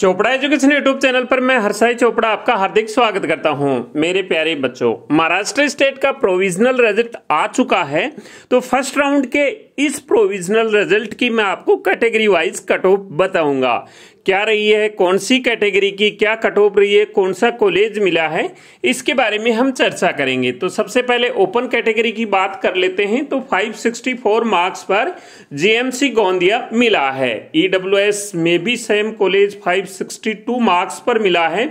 Chopra education YouTube channel पर मैं हरसाई चोपड़ा आपका हार्दिक स्वागत करता हूं मेरे प्यारे बच्चों महाराष्ट्र स्टेट का प्रोविजनल रिजल्ट आ चुका है तो फर्स्ट राउंड के इस प्रोविजनल रिजल्ट की मैं आपको कैटेगरी वाइज कट ऑफ बताऊंगा क्या रही है कौन सी कैटेगरी की क्या कट ऑफ रही है कौन सा कॉलेज मिला है इसके बारे में हम चर्चा करेंगे तो सबसे पहले ओपन कैटेगरी की बात कर लेते हैं तो 564 मार्क्स पर जीएमसी गोंदिया मिला है ईडब्ल्यूएस e में भी सेम कॉलेज 562 मार्क्स पर मिला है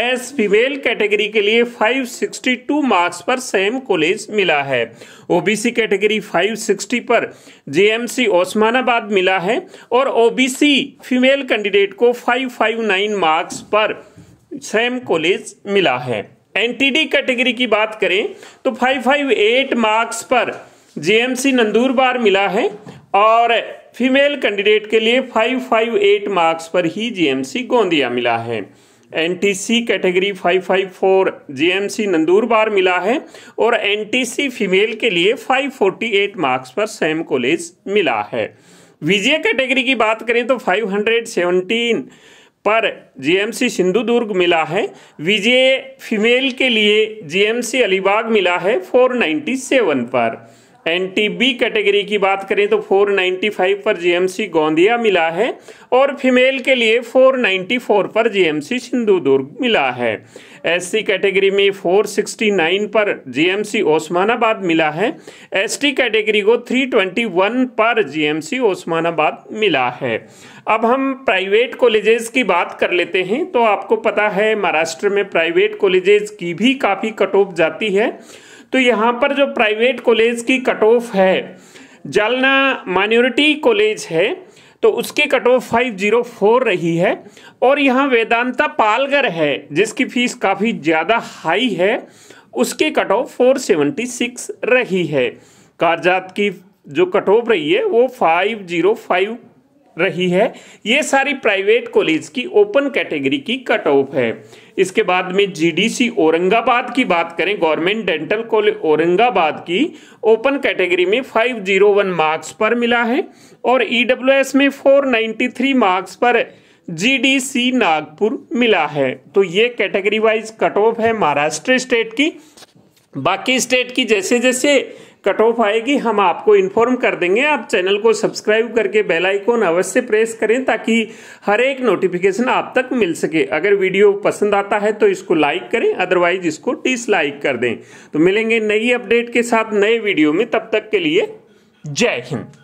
एस फीमेल कैटेगरी के लिए 562 मार्क्स पर सेम कॉलेज मिला है ओबीसी कैटेगरी फाइव 560 पर जेएमसी ओस्मानाबाद मिला है और ओबीसी फीमेल कैंडिडेट को 559 मार्क्स पर सेम कॉलेज मिला है एनटीडी कैटेगरी की बात करें तो 558 मार्क्स पर जेएमसी नंदूरबार मिला है और फीमेल कैंडिडेट के लिए 558 मार्क्स पर ही जेएमसी गोंदिया मिला है एनटीसी कैटेगरी 554 जीएमसी नंदूरबार मिला है और एनटीसी फीमेल के लिए 548 मार्क्स पर सैम कॉलेज मिला है विजय कैटेगरी की बात करें तो 517 पर जीएमसी सिंधुदुर्ग मिला है विजय फीमेल के लिए जीएमसी अलीबाग मिला है 497 पर टी बी कैटेगरी की बात करें तो 495 पर जीएमसी गोंदिया मिला है और फीमेल के लिए 494 पर जीएमसी सिंधुदुर्ग मिला है एससी कैटेगरी में 469 पर जीएमसी ओस्मानाबाद मिला है एसटी कैटेगरी को 321 पर जीएमसी ओस्मानाबाद मिला है अब हम प्राइवेट कॉलेजेस की बात कर लेते हैं तो आपको पता है महाराष्ट्र में प्राइवेट कॉलेजेस की भी काफ़ी कट ऑफ जाती है तो यहाँ पर जो प्राइवेट कॉलेज की कट ऑफ है जालना माइनॉरिटी कॉलेज है तो उसकी cut off five zero four रही है और यहाँ वेदांता पालगर है जिसकी फीस काफ़ी ज़्यादा हाई है उसकी cut off four seventy six रही है कागजात की जो कट ऑफ रही है वो फाइव जीरो फाइव रही है ये सारी प्राइवेट कॉलेज की ओपन कैटेगरी की कट ऑफ है इसके बाद में जीडीसी औरंगाबाद की बात करें गवर्नमेंट डेंटल कॉलेज औरंगाबाद की ओपन कैटेगरी में 501 मार्क्स पर मिला है और ईडब्ल्यूएस e में 493 मार्क्स पर जीडीसी नागपुर मिला है तो ये कैटेगरी वाइज कट ऑफ है महाराष्ट्र स्टेट की बाकी स्टेट की जैसे जैसे कट ऑफ आएगी हम आपको इन्फॉर्म कर देंगे आप चैनल को सब्सक्राइब करके बेल आइकॉन अवश्य प्रेस करें ताकि हर एक नोटिफिकेशन आप तक मिल सके अगर वीडियो पसंद आता है तो इसको लाइक करें अदरवाइज इसको डिसलाइक कर दें तो मिलेंगे नई अपडेट के साथ नए वीडियो में तब तक के लिए जय हिंद